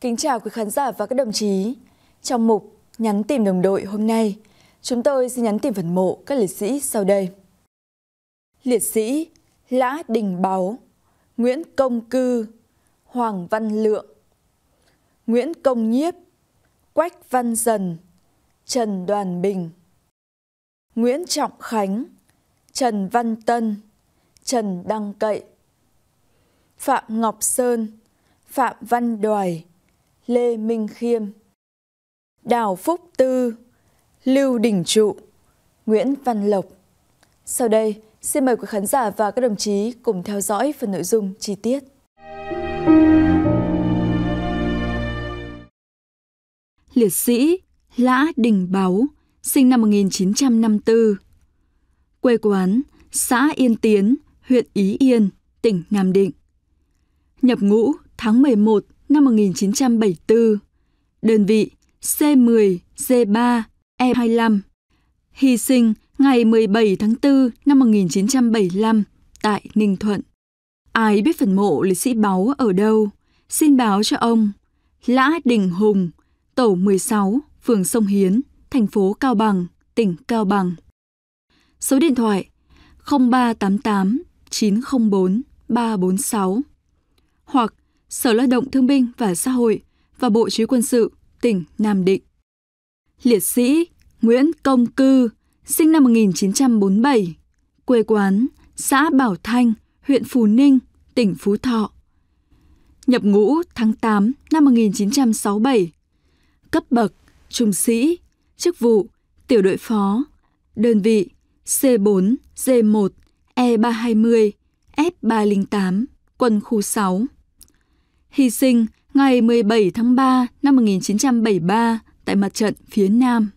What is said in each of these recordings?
Kính chào quý khán giả và các đồng chí. Trong mục Nhắn tìm đồng đội hôm nay, chúng tôi xin nhắn tìm phần mộ các liệt sĩ sau đây. Liệt sĩ Lã Đình Báu, Nguyễn Công Cư, Hoàng Văn Lượng, Nguyễn Công Nhiếp, Quách Văn Dần, Trần Đoàn Bình. Nguyễn Trọng Khánh, Trần Văn Tân, Trần Đăng Cậy, Phạm Ngọc Sơn, Phạm Văn Đoài, Lê Minh Khiêm, Đào Phúc Tư, Lưu Đình Trụ, Nguyễn Văn Lộc. Sau đây, xin mời quý khán giả và các đồng chí cùng theo dõi phần nội dung chi tiết. Liệt sĩ Lã Đình Báu sinh năm 1954. Quê quán, xã Yên Tiến, huyện Ý Yên, tỉnh Nam Định. Nhập ngũ tháng 11 năm 1974. Đơn vị C10, D3, E25. Hy sinh ngày 17 tháng 4 năm 1975 tại Ninh Thuận. Ai biết phần mộ liệt sĩ Báu ở đâu? Xin báo cho ông. Lã Đình Hùng, tổ 16, phường Sông Hiến, thành phố Cao Bằng, tỉnh Cao Bằng. Số điện thoại 0388 904 346 hoặc Sở Lao động Thương binh và Xã hội và Bộ Chí quân sự tỉnh Nam Định. Liệt sĩ Nguyễn Công Cư, sinh năm 1947, quê quán xã Bảo Thanh, huyện Phú Ninh, tỉnh Phú Thọ. Nhập ngũ tháng 8 năm 1967, cấp bậc trung sĩ chức vụ, tiểu đội phó, đơn vị C4, D1, E320, F308, quân khu 6. Hy sinh ngày 17 tháng 3 năm 1973 tại mặt trận phía Nam.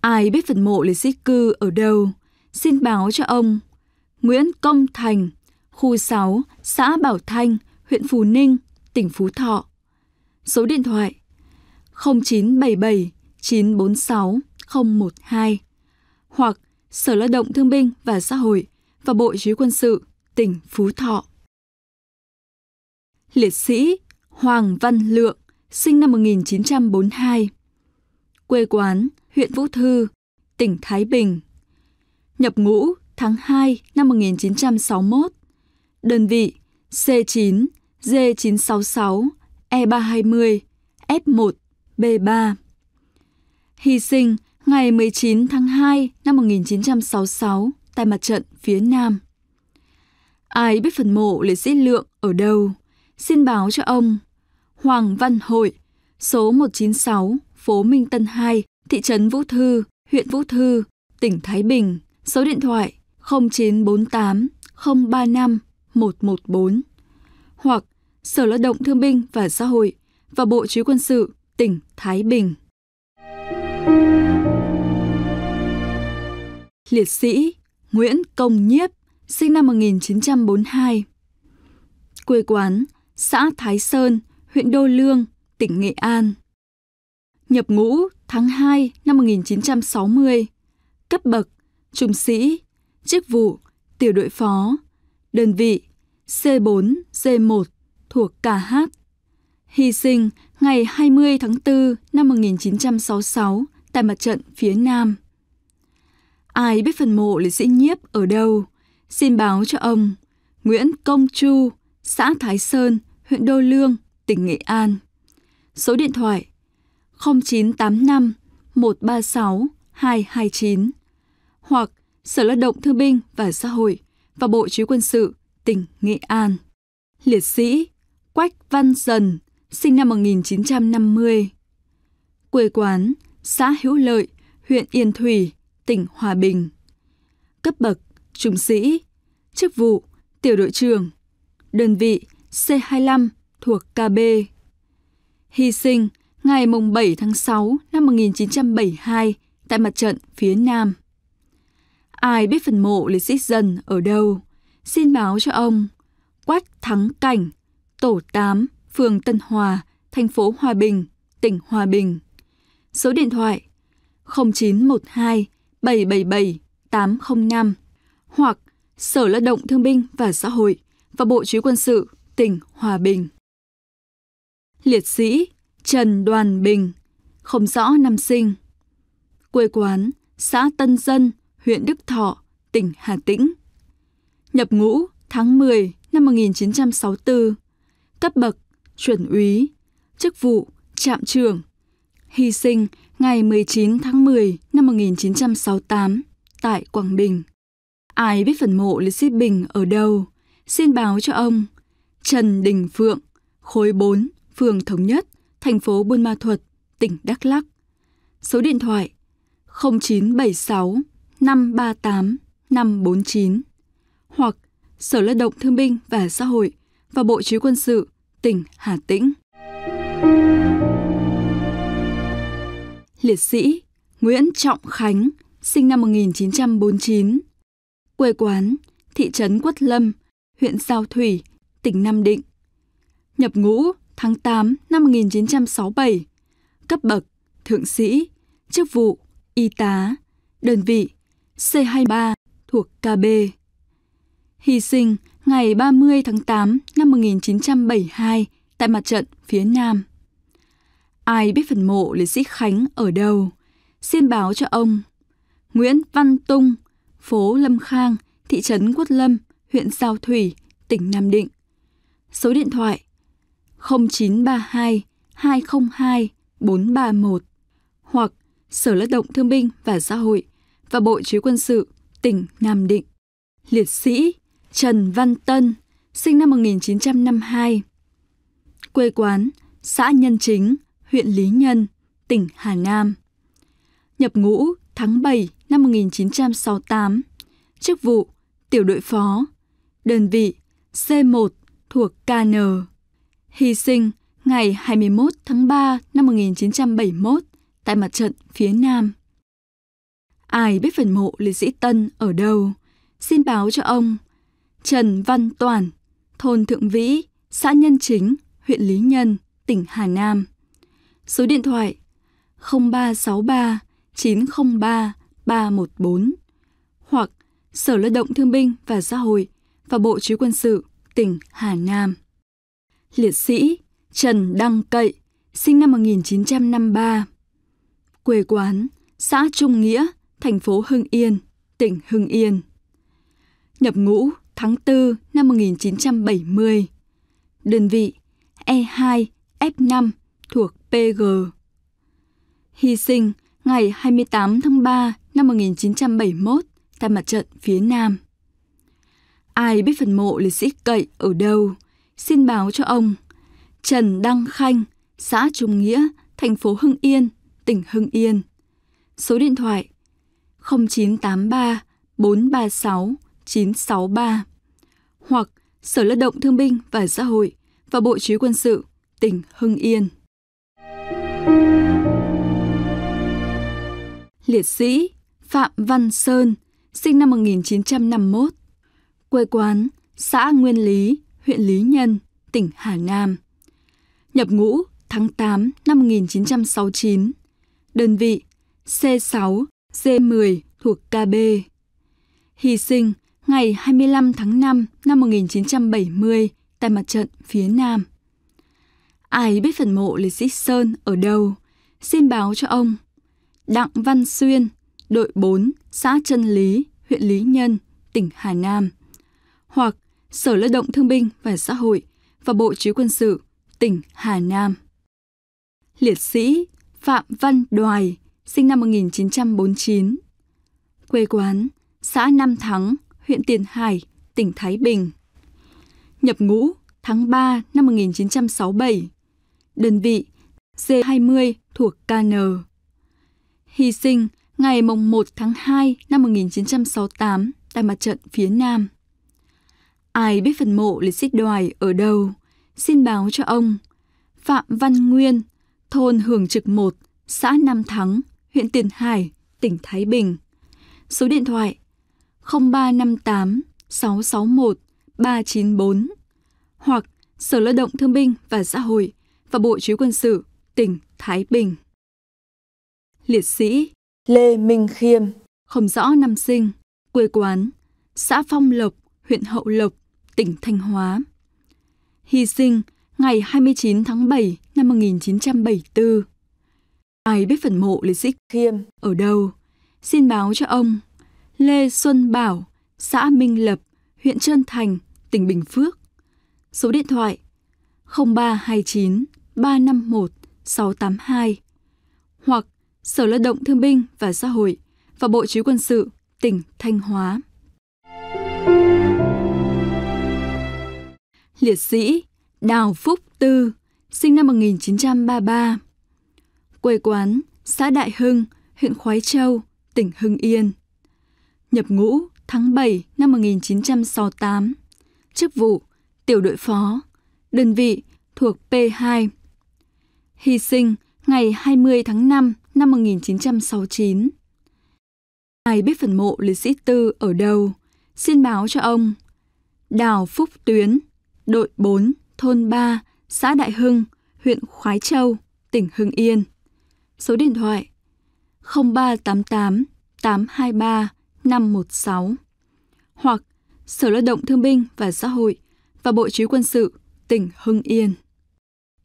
Ai biết phần mộ liệt sĩ cư ở đâu, xin báo cho ông. Nguyễn Công Thành, khu 6, xã Bảo Thanh, huyện Phú Ninh, tỉnh Phú Thọ. Số điện thoại 0977 946 012 hoặc Sở Lao động Thương binh và Xã hội và Bộ Chí quân sự tỉnh Phú Thọ. Liệt sĩ Hoàng Văn Lượng, sinh năm 1942. Quê quán huyện Vũ Thư, tỉnh Thái Bình. Nhập ngũ tháng 2 năm 1961. Đơn vị C9, D966, E320, F1, B3 hy sinh ngày 19 tháng 2 năm 1966 tại mặt trận phía Nam. Ai biết phần mộ liệt sĩ Lượng ở đâu? Xin báo cho ông. Hoàng Văn Hội, số 196, phố Minh Tân 2, thị trấn Vũ Thư, huyện Vũ Thư, tỉnh Thái Bình. Số điện thoại 0948 035 114 hoặc Sở Lao động Thương binh và Xã hội và Bộ Chí quân sự tỉnh Thái Bình. liệt sĩ Nguyễn Công Nhiếp, sinh năm 1942. Quê quán, xã Thái Sơn, huyện Đô Lương, tỉnh Nghệ An. Nhập ngũ tháng 2 năm 1960, cấp bậc, trung sĩ, chức vụ, tiểu đội phó, đơn vị C4, C1 thuộc KH. Hy sinh ngày 20 tháng 4 năm 1966 tại mặt trận phía Nam. Ai biết phần mộ liệt sĩ nhiếp ở đâu? Xin báo cho ông. Nguyễn Công Chu, xã Thái Sơn, huyện Đô Lương, tỉnh Nghệ An. Số điện thoại 0985 136 229 hoặc Sở Lao động Thương binh và Xã hội và Bộ Chí quân sự tỉnh Nghệ An. Liệt sĩ Quách Văn Dần, sinh năm 1950. Quê quán xã Hữu Lợi, huyện Yên Thủy, tỉnh Hòa Bình. Cấp bậc: Trung sĩ. Chức vụ: Tiểu đội trưởng. Đơn vị: C25 thuộc KB. Hy sinh ngày 7 tháng 6 năm 1972 tại mặt trận phía Nam. Ai biết phần mộ liệt sĩ dần ở đâu? Xin báo cho ông Quách Thắng Cảnh, tổ 8, phường Tân Hòa, thành phố Hòa Bình, tỉnh Hòa Bình. Số điện thoại 0912 777 805 hoặc Sở Lao động Thương binh và Xã hội và Bộ Chí quân sự tỉnh Hòa Bình. Liệt sĩ Trần Đoàn Bình, không rõ năm sinh. Quê quán xã Tân Dân, huyện Đức Thọ, tỉnh Hà Tĩnh. Nhập ngũ tháng 10 năm 1964. Cấp bậc chuẩn úy, chức vụ trạm trưởng. Hy sinh ngày 19 tháng 10 năm 1968 tại Quảng Bình. Ai biết phần mộ liệt sĩ Bình ở đâu, xin báo cho ông Trần Đình Phượng, khối 4, phường Thống Nhất, thành phố Buôn Ma Thuật, tỉnh Đắk Lắk. Số điện thoại 0976 538 549 hoặc Sở Lao động Thương binh và Xã hội và Bộ Chí quân sự tỉnh Hà Tĩnh. Thank you liệt sĩ Nguyễn Trọng Khánh, sinh năm 1949, quê quán thị trấn Quất Lâm, huyện Giao Thủy, tỉnh Nam Định. Nhập ngũ tháng 8 năm 1967, cấp bậc thượng sĩ, chức vụ y tá, đơn vị C23 thuộc KB. Hy sinh ngày 30 tháng 8 năm 1972 tại mặt trận phía Nam. Ai biết phần mộ liệt sĩ Khánh ở đâu? Xin báo cho ông. Nguyễn Văn Tung, phố Lâm Khang, thị trấn Quất Lâm, huyện Giao Thủy, tỉnh Nam Định. Số điện thoại 0932 202 431 hoặc Sở Lao động Thương binh và Xã hội và Bộ Chí quân sự tỉnh Nam Định. Liệt sĩ Trần Văn Tân, sinh năm 1952. Quê quán, xã Nhân Chính, huyện Lý Nhân, tỉnh Hà Nam. Nhập ngũ tháng 7 năm 1968, chức vụ tiểu đội phó, đơn vị C1 thuộc KN. Hy sinh ngày 21 tháng 3 năm 1971 tại mặt trận phía Nam. Ai biết phần mộ liệt sĩ Tân ở đâu, xin báo cho ông Trần Văn Toàn, thôn Thượng Vĩ, xã Nhân Chính, huyện Lý Nhân, tỉnh Hà Nam. Số điện thoại 0363 903 314 hoặc Sở Lao động Thương binh và Xã hội và Bộ Chí quân sự tỉnh Hà Nam. Liệt sĩ Trần Đăng Cậy, sinh năm 1953, quê quán xã Trung Nghĩa, thành phố Hưng Yên, tỉnh Hưng Yên. Nhập ngũ tháng 4 năm 1970. Đơn vị E2 F5 thuộc PG. Hy sinh ngày 28 tháng 3 năm 1971 tại mặt trận phía Nam. Ai biết phần mộ liệt sĩ cậy ở đâu, xin báo cho ông. Trần Đăng Khanh, xã Trung Nghĩa, thành phố Hưng Yên, tỉnh Hưng Yên. Số điện thoại 0983 436 963 hoặc Sở Lao động Thương binh và Xã hội và Bộ Chí quân sự tỉnh Hưng Yên. Liệt sĩ Phạm Văn Sơn, sinh năm 1951, quê quán xã Nguyên Lý, huyện Lý Nhân, tỉnh Hà Nam. Nhập ngũ tháng 8 năm 1969, đơn vị C6 C10 thuộc KB. Hy sinh ngày 25 tháng 5 năm 1970 tại mặt trận phía Nam. Ai biết phần mộ liệt sĩ Sơn ở đâu? Xin báo cho ông. Đặng Văn Xuyên, đội 4, xã Trân Lý, huyện Lý Nhân, tỉnh Hà Nam. Hoặc Sở Lao động Thương binh và Xã hội và Bộ Chí quân sự, tỉnh Hà Nam. Liệt sĩ Phạm Văn Đoài, sinh năm 1949. Quê quán, xã Nam Thắng, huyện Tiền Hải, tỉnh Thái Bình. Nhập ngũ tháng 3 năm 1967 đơn vị C20 thuộc KN. Hy sinh ngày mùng 1 tháng 2 năm 1968 tại mặt trận phía Nam. Ai biết phần mộ liệt sĩ đoài ở đâu, xin báo cho ông. Phạm Văn Nguyên, thôn Hưởng Trực 1, xã Nam Thắng, huyện Tiền Hải, tỉnh Thái Bình. Số điện thoại 0358 661 394 hoặc Sở Lao động Thương binh và Xã hội và Bộ Chỉ quân sự tỉnh Thái Bình. Liệt sĩ Lê Minh Khiêm Không rõ năm sinh, quê quán, xã Phong Lộc, huyện Hậu Lộc, tỉnh Thanh Hóa. Hy sinh ngày 29 tháng 7 năm 1974. Ai biết phần mộ liệt sĩ Khiêm ở đâu? Xin báo cho ông Lê Xuân Bảo, xã Minh Lập, huyện Trơn Thành, tỉnh Bình Phước. Số điện thoại 0329 351 682 hoặc Sở Lao động Thương binh và Xã hội và Bộ Chí quân sự tỉnh Thanh Hóa. Liệt sĩ Đào Phúc Tư, sinh năm 1933, quê quán xã Đại Hưng, huyện Khói Châu, tỉnh Hưng Yên. Nhập ngũ tháng 7 năm 1968, chức vụ tiểu đội phó, đơn vị thuộc P2 hy sinh ngày 20 tháng 5 năm 1969. Ai biết phần mộ liệt sĩ Tư ở đâu, xin báo cho ông. Đào Phúc Tuyến, đội 4, thôn 3, xã Đại Hưng, huyện Khoái Châu, tỉnh Hưng Yên. Số điện thoại 0388 823 516 hoặc Sở Lao động Thương binh và Xã hội và Bộ Chí quân sự tỉnh Hưng Yên.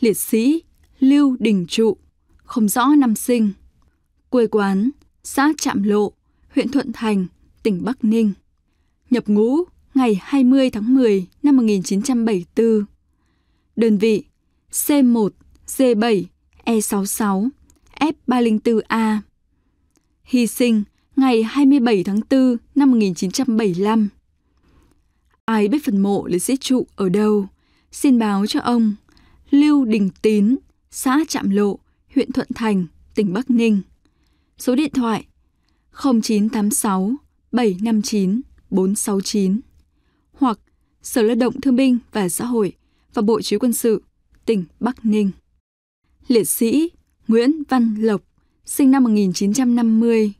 Liệt sĩ Lưu Đình Trụ, không rõ năm sinh. Quê quán, xã Trạm Lộ, huyện Thuận Thành, tỉnh Bắc Ninh. Nhập ngũ ngày 20 tháng 10 năm 1974. Đơn vị C1, D7, E66, F304A. Hy sinh ngày 27 tháng 4 năm 1975. Ai biết phần mộ liệt sĩ trụ ở đâu, xin báo cho ông Lưu Đình Tín, xã Trạm Lộ, huyện Thuận Thành, tỉnh Bắc Ninh. Số điện thoại 0986 759 469 hoặc Sở Lao động Thương binh và Xã hội và Bộ Chí quân sự tỉnh Bắc Ninh. Liệt sĩ Nguyễn Văn Lộc, sinh năm 1950,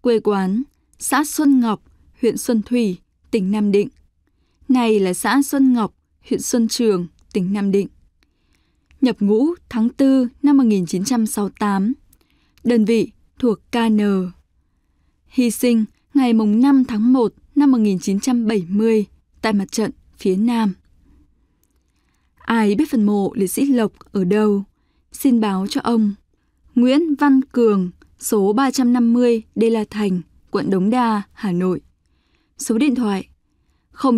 quê quán xã Xuân Ngọc, huyện Xuân Thủy, tỉnh Nam Định. Này là xã Xuân Ngọc, huyện Xuân Trường, tỉnh Nam Định nhập ngũ tháng 4 năm 1968. Đơn vị thuộc KN. Hy sinh ngày 5 tháng 1 năm 1970 tại mặt trận phía Nam. Ai biết phần mộ liệt sĩ Lộc ở đâu? Xin báo cho ông. Nguyễn Văn Cường, số 350 Đê La Thành, quận Đống Đa, Hà Nội. Số điện thoại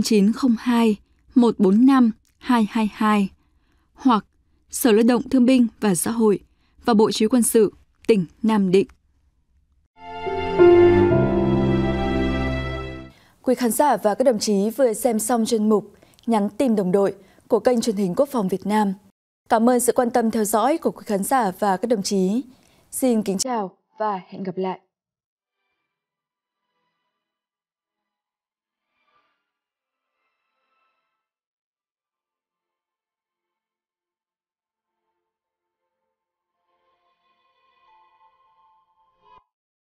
0902 145 222 hoặc Sở Lao động Thương binh và Xã hội và Bộ Chí quân sự tỉnh Nam Định. Quý khán giả và các đồng chí vừa xem xong chuyên mục Nhắn tin đồng đội của kênh truyền hình Quốc phòng Việt Nam. Cảm ơn sự quan tâm theo dõi của quý khán giả và các đồng chí. Xin kính chào và hẹn gặp lại.